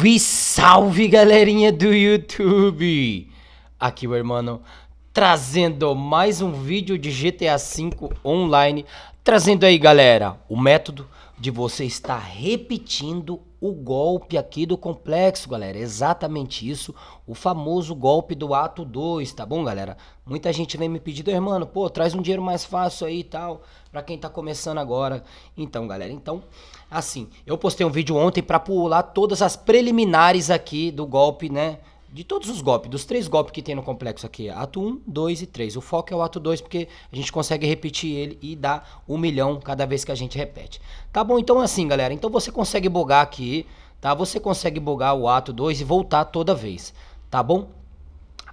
Salve, salve galerinha do YouTube! Aqui o irmão trazendo mais um vídeo de GTA V online. Trazendo aí galera, o método de você estar repetindo o golpe aqui do complexo, galera. Exatamente isso, o famoso golpe do ato 2, tá bom, galera? Muita gente vem me pedindo, irmão, pô, traz um dinheiro mais fácil aí e tal, para quem tá começando agora. Então, galera, então, assim, eu postei um vídeo ontem para pular todas as preliminares aqui do golpe, né? de todos os golpes, dos três golpes que tem no complexo aqui, ato 1, 2 e 3. O foco é o ato 2 porque a gente consegue repetir ele e dá um milhão cada vez que a gente repete. Tá bom? Então é assim, galera, então você consegue bogar aqui, tá? Você consegue bogar o ato 2 e voltar toda vez, tá bom?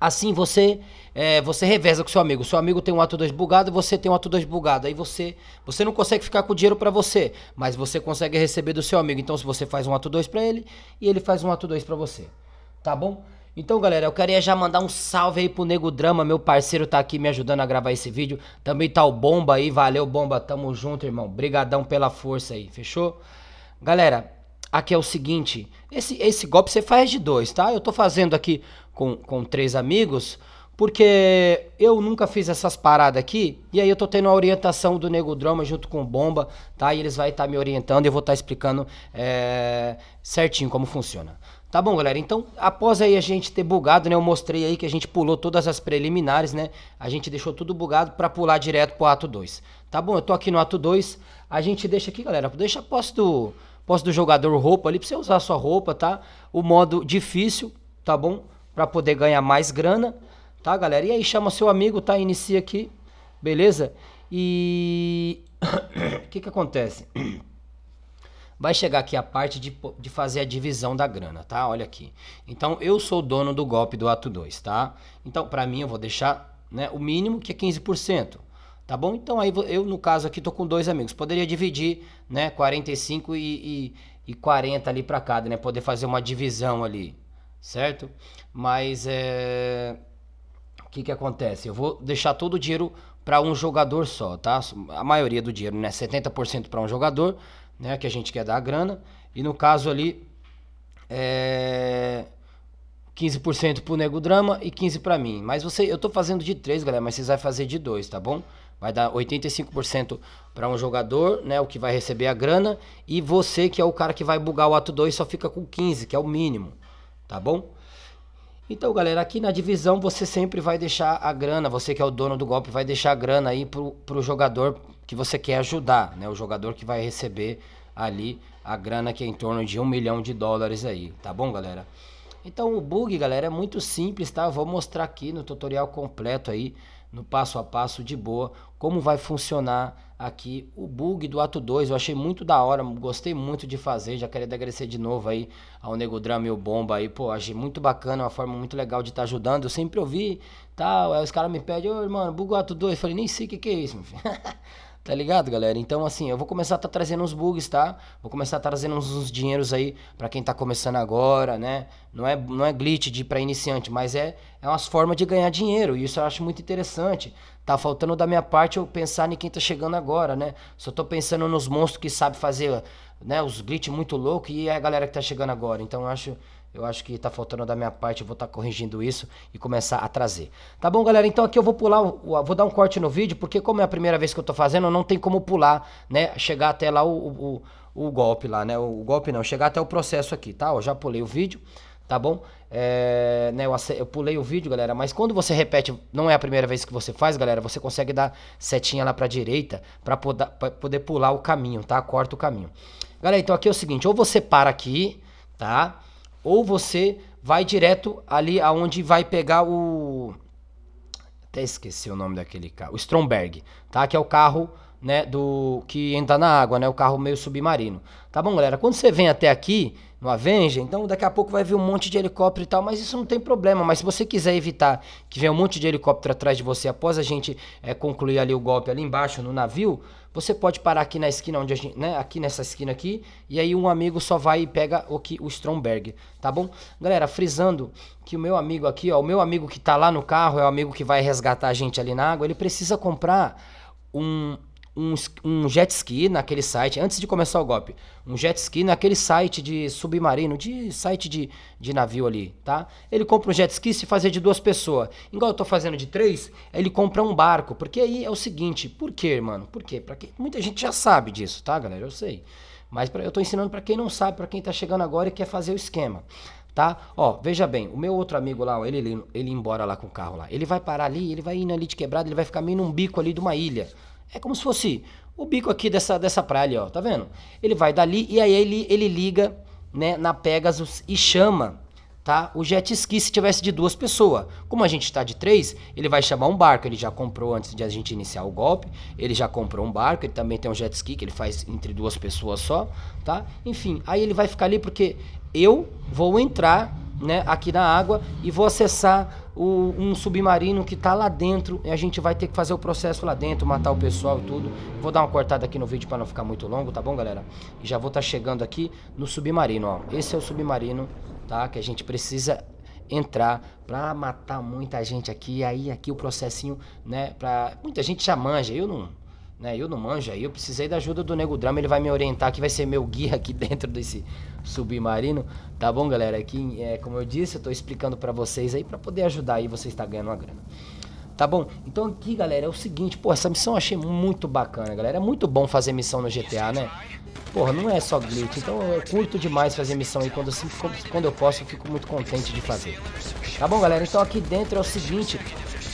Assim você é, você reveza com seu amigo. Seu amigo tem um ato 2 bugado, e você tem um ato 2 bugado. Aí você você não consegue ficar com o dinheiro para você, mas você consegue receber do seu amigo. Então se você faz um ato 2 para ele e ele faz um ato 2 para você. Tá bom? Então, galera, eu queria já mandar um salve aí pro Nego Drama, meu parceiro tá aqui me ajudando a gravar esse vídeo. Também tá o Bomba aí, valeu Bomba, tamo junto, irmão. Brigadão pela força aí, fechou? Galera, aqui é o seguinte, esse, esse golpe você faz de dois, tá? Eu tô fazendo aqui com, com três amigos, porque eu nunca fiz essas paradas aqui, e aí eu tô tendo a orientação do Nego Drama junto com o Bomba, tá? E eles vão estar tá me orientando, e eu vou estar tá explicando é, certinho como funciona. Tá bom, galera. Então, após aí a gente ter bugado, né? Eu mostrei aí que a gente pulou todas as preliminares, né? A gente deixou tudo bugado para pular direto pro ato 2. Tá bom? Eu tô aqui no ato 2. A gente deixa aqui, galera. Deixa a do, do jogador roupa ali para você usar a sua roupa, tá? O modo difícil, tá bom? Para poder ganhar mais grana, tá, galera? E aí chama seu amigo, tá? Inicia aqui, beleza? E o que que acontece? Vai chegar aqui a parte de, de fazer a divisão da grana, tá? Olha aqui. Então, eu sou o dono do golpe do ato 2, tá? Então, para mim, eu vou deixar né, o mínimo, que é 15%. Tá bom? Então, aí eu, no caso aqui, tô com dois amigos. Poderia dividir, né, 45 e, e, e 40 ali para cada, né? Poder fazer uma divisão ali, certo? Mas, é... O que que acontece? Eu vou deixar todo o dinheiro para um jogador só, tá? A maioria do dinheiro, né? 70% para um jogador né? Que a gente quer dar a grana. E no caso ali, é... 15% pro Nego Drama e 15% para mim. Mas você, eu tô fazendo de 3, galera, mas vocês vão fazer de 2, tá bom? Vai dar 85% para um jogador, né, o que vai receber a grana, e você que é o cara que vai bugar o ato 2 só fica com 15, que é o mínimo, tá bom? Então, galera, aqui na divisão você sempre vai deixar a grana, você que é o dono do golpe vai deixar a grana aí pro, pro jogador que você quer ajudar, né? O jogador que vai receber ali a grana que é em torno de um milhão de dólares aí, tá bom, galera? Então o bug, galera, é muito simples, tá? Eu vou mostrar aqui no tutorial completo aí, no passo a passo de boa, como vai funcionar aqui o bug do ato 2. Eu achei muito da hora, gostei muito de fazer, já queria agradecer de novo aí ao Nego Drama e o Bomba aí, pô, achei muito bacana, uma forma muito legal de estar tá ajudando. Eu sempre ouvi, tal, tá? aí os caras me pedem, ô, irmão, bug o ato 2, falei, nem sei o que que é isso, meu filho. Tá ligado, galera? Então, assim, eu vou começar a tá trazendo uns bugs, tá? Vou começar a tá trazendo uns, uns, dinheiros aí para quem tá começando agora, né? Não é, não é glitch de para iniciante, mas é, é umas formas de ganhar dinheiro. E isso eu acho muito interessante. Tá faltando da minha parte eu pensar em quem tá chegando agora, né? Só tô pensando nos monstros que sabe fazer, né? Os glitch muito louco e é a galera que tá chegando agora. Então, eu acho eu acho que tá faltando da minha parte, eu vou estar tá corrigindo isso e começar a trazer. Tá bom, galera? Então aqui eu vou pular, vou dar um corte no vídeo, porque como é a primeira vez que eu tô fazendo, não tem como pular, né? Chegar até lá o, o, o golpe lá, né? O golpe não, chegar até o processo aqui, tá? Eu já pulei o vídeo, tá bom? É, né, eu, eu, pulei o vídeo, galera, mas quando você repete, não é a primeira vez que você faz, galera, você consegue dar setinha lá pra direita pra, poda, pra poder pular o caminho, tá? Corta o caminho. Galera, então aqui é o seguinte, ou você para aqui, Tá? ou você vai direto ali aonde vai pegar o até esqueci o nome daquele carro, o Stromberg, tá? Que é o carro, né, do que entra na água, né? O carro meio submarino. Tá bom, galera? Quando você vem até aqui, no Avenger, então daqui a pouco vai vir um monte de helicóptero e tal, mas isso não tem problema. Mas se você quiser evitar que venha um monte de helicóptero atrás de você após a gente é, concluir ali o golpe ali embaixo no navio, você pode parar aqui na esquina onde a gente, né, aqui nessa esquina aqui, e aí um amigo só vai e pega o que o Stromberg, tá bom? Galera, frisando que o meu amigo aqui, ó, o meu amigo que tá lá no carro, é o amigo que vai resgatar a gente ali na água, ele precisa comprar um um, um jet ski naquele site, antes de começar o golpe, um jet ski naquele site de submarino, de site de, de navio ali, tá? Ele compra um jet ski se fazer de duas pessoas. Igual eu tô fazendo de três, ele compra um barco. Porque aí é o seguinte, por quê, mano? Por quê? Pra quem, muita gente já sabe disso, tá, galera? Eu sei. Mas pra, eu tô ensinando para quem não sabe, para quem tá chegando agora e quer fazer o esquema tá? Ó, veja bem, o meu outro amigo lá, ele, ele, ele embora lá com o carro lá. Ele vai parar ali, ele vai indo ali de quebrado ele vai ficar meio num bico ali de uma ilha. É como se fosse o bico aqui dessa, dessa praia ali, ó, tá vendo? Ele vai dali e aí ele, ele liga né, na Pegasus e chama tá? o jet ski se tivesse de duas pessoas. Como a gente está de três, ele vai chamar um barco, ele já comprou antes de a gente iniciar o golpe, ele já comprou um barco, ele também tem um jet ski que ele faz entre duas pessoas só, tá? Enfim, aí ele vai ficar ali porque eu vou entrar né, aqui na água e vou acessar o, um submarino que tá lá dentro e a gente vai ter que fazer o processo lá dentro, matar o pessoal e tudo. Vou dar uma cortada aqui no vídeo para não ficar muito longo, tá bom, galera? E já vou estar tá chegando aqui no submarino, ó. Esse é o submarino, tá? Que a gente precisa entrar para matar muita gente aqui. Aí aqui o processinho, né, para muita gente já manja. Eu não né? Eu não manjo aí, eu precisei da ajuda do Nego Drama, ele vai me orientar, que vai ser meu guia aqui dentro desse submarino, tá bom, galera? Aqui, é, como eu disse, eu tô explicando para vocês aí, para poder ajudar aí, você está ganhando uma grana. Tá bom? Então aqui, galera, é o seguinte, pô, essa missão eu achei muito bacana, galera. É muito bom fazer missão no GTA, né? Porra, não é só glitch, então eu curto demais fazer missão aí, quando eu, quando eu posso eu fico muito contente de fazer. Tá bom, galera? Então aqui dentro é o seguinte,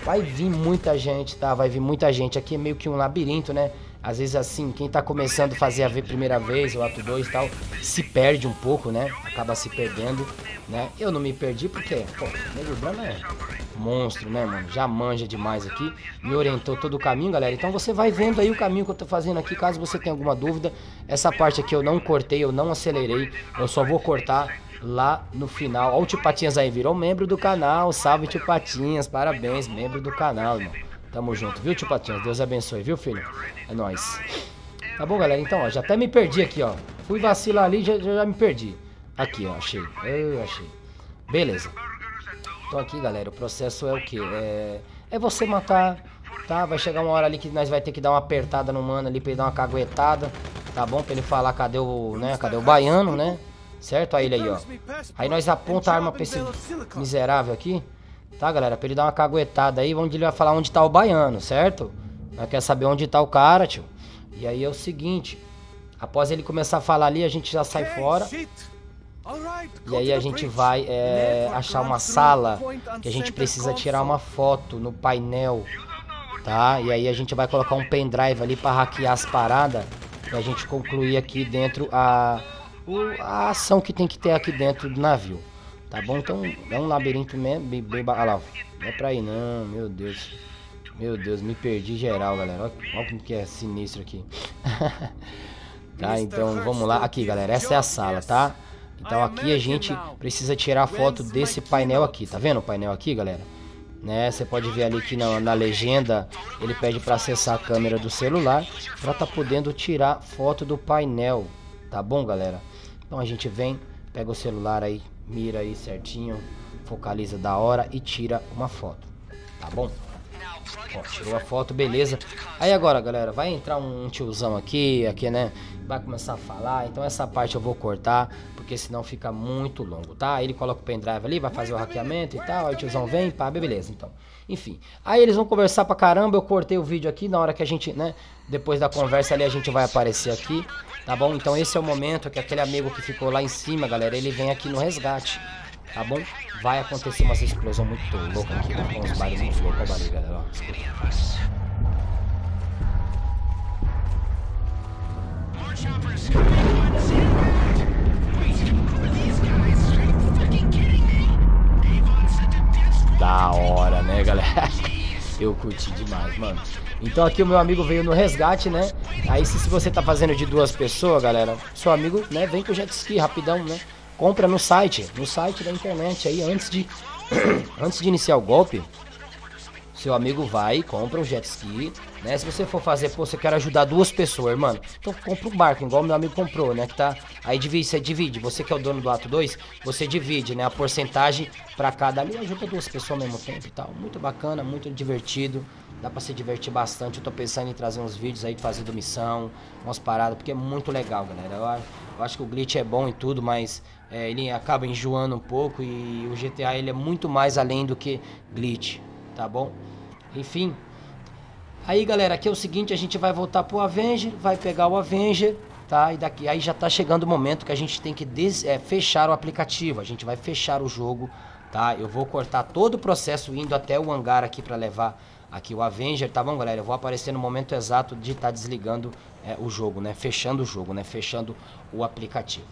Vai vir muita gente, tá? Vai vir muita gente. Aqui é meio que um labirinto, né? Às vezes assim, quem tá começando a fazer a V primeira vez, o ato 2 e tal, se perde um pouco, né? Acaba se perdendo, né? Eu não me perdi porque, pô, Nego Brama é monstro, né, mano? Já manja demais aqui, me orientou todo o caminho, galera. Então você vai vendo aí o caminho que eu tô fazendo aqui, caso você tenha alguma dúvida. Essa parte aqui eu não cortei, eu não acelerei, eu só vou cortar lá no final. Ó, o Tio Patinhas aí virou membro do canal. Salve, Tio Patinhas. Parabéns, membro do canal, irmão. Tamo junto, viu, Tio Patinhas? Deus abençoe, viu, filho? É nóis. Tá bom, galera? Então, ó, já até me perdi aqui, ó. Fui vacilar ali, já, já me perdi. Aqui, ó, achei. Eu achei. Beleza. Então aqui, galera, o processo é o que? É, é você matar, tá? Vai chegar uma hora ali que nós vai ter que dar uma apertada no mano ali pra ele dar uma caguetada, tá bom? Pra ele falar cadê o, né, cadê o baiano, né? Certo? Aí ele aí, ó. Aí nós aponta a arma pra esse miserável aqui. Tá, galera? Pra ele dar uma caguetada aí, onde ele vai falar onde tá o baiano, certo? Nós quer saber onde tá o cara, tio. E aí é o seguinte. Após ele começar a falar ali, a gente já sai fora. E aí a gente vai é, achar uma sala que a gente precisa tirar uma foto no painel, tá? E aí a gente vai colocar um pendrive ali para hackear as paradas e a gente concluir aqui dentro a a ação que tem que ter aqui dentro do navio. Tá bom? Então é um labirinto mesmo. Bem, bem, olha ah lá, não é pra ir não, meu Deus. Meu Deus, me perdi geral, galera. Olha, como que é sinistro aqui. tá, então vamos lá. Aqui, galera, essa é a sala, tá? Então aqui a gente precisa tirar foto desse painel aqui. Tá vendo o painel aqui, galera? né? Você pode ver ali que na, na legenda ele pede para acessar a câmera do celular para tá podendo tirar foto do painel, tá bom, galera? Então a gente vem, pega o celular aí, mira aí certinho, focaliza da hora e tira uma foto, tá bom? Ó, tirou a foto, beleza. Aí agora, galera, vai entrar um tiozão aqui, aqui, né? Vai começar a falar, então essa parte eu vou cortar, porque senão fica muito longo, tá? Aí ele coloca o pendrive ali, vai fazer o hackeamento e tal, aí o tiozão vem, pá, beleza, então. Enfim, aí eles vão conversar pra caramba, eu cortei o vídeo aqui, na hora que a gente, né, depois da conversa ali a gente vai aparecer aqui, tá bom? Então esse é o momento que aquele amigo que ficou lá em cima, galera, ele vem aqui no resgate, tá bom? Vai acontecer uma explosão muito louca aqui, né? com os barulhos loucos, olha tá barulho, galera, ó. Da hora, né, galera? Eu curti demais, mano. Então aqui o meu amigo veio no resgate, né? Aí se, se você tá fazendo de duas pessoas, galera, seu amigo, né, vem com o jet ski rapidão, né? compra no site, no site da internet aí antes de antes de iniciar o golpe. Seu amigo vai compra um jet ski, né? Se você for fazer, pô, você quer ajudar duas pessoas, mano. Então compra um barco, igual meu amigo comprou, né? Que tá. Aí divide, você divide. Você que é o dono do ato 2, você divide, né? A porcentagem para cada ali ajuda duas pessoas ao mesmo tempo e tal. Muito bacana, muito divertido. Dá pra se divertir bastante. Eu tô pensando em trazer uns vídeos aí fazendo missão, umas paradas, porque é muito legal, galera. Eu, eu acho que o glitch é bom e tudo, mas é, ele acaba enjoando um pouco e o GTA ele é muito mais além do que glitch, tá bom? Enfim. Aí galera, aqui é o seguinte, a gente vai voltar pro Avenger, vai pegar o Avenger, tá? E daqui aí já tá chegando o momento que a gente tem que des, é, fechar o aplicativo, a gente vai fechar o jogo, tá? Eu vou cortar todo o processo indo até o hangar aqui para levar aqui o Avenger, tá bom galera? Eu vou aparecer no momento exato de estar tá desligando é, o jogo, né? Fechando o jogo, né? Fechando o aplicativo.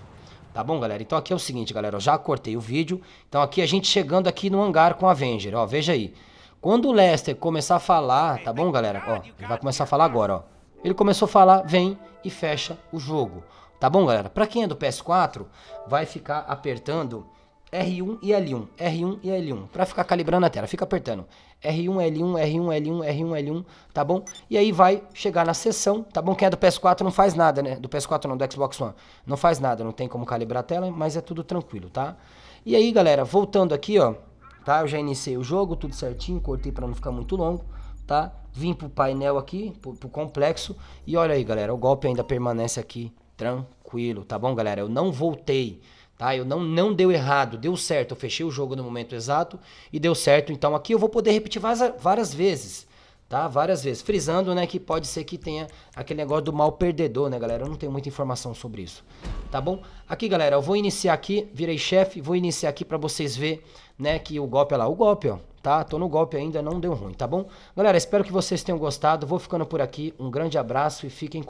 Tá bom, galera? Então aqui é o seguinte, galera, eu já cortei o vídeo. Então aqui a gente chegando aqui no hangar com a Avenger, ó, veja aí. Quando o Lester começar a falar, tá bom, galera? Ó, ele vai começar a falar agora, ó. Ele começou a falar, vem e fecha o jogo. Tá bom, galera? Pra quem é do PS4, vai ficar apertando R1 e L1, R1 e L1, para ficar calibrando a tela, fica apertando R1, L1, R1, L1, R1, L1, tá bom? E aí vai chegar na sessão, tá bom? Quem é do PS4 não faz nada, né? Do PS4 não, do Xbox One. Não faz nada, não tem como calibrar a tela, mas é tudo tranquilo, tá? E aí, galera, voltando aqui, ó, tá? Eu já iniciei o jogo, tudo certinho, cortei para não ficar muito longo, tá? Vim pro painel aqui, pro, pro complexo, e olha aí, galera, o golpe ainda permanece aqui tranquilo, tá bom, galera? Eu não voltei, Tá? Eu não, não deu errado, deu certo. Eu fechei o jogo no momento exato e deu certo. Então aqui eu vou poder repetir várias, várias vezes. Tá? Várias vezes. Frisando, né, que pode ser que tenha aquele negócio do mal perdedor, né, galera? Eu não tenho muita informação sobre isso. Tá bom? Aqui, galera, eu vou iniciar aqui, virei chefe, vou iniciar aqui para vocês ver, né, que o golpe é lá, o golpe, ó, tá? Tô no golpe ainda, não deu ruim, tá bom? Galera, espero que vocês tenham gostado. Vou ficando por aqui. Um grande abraço e fiquem com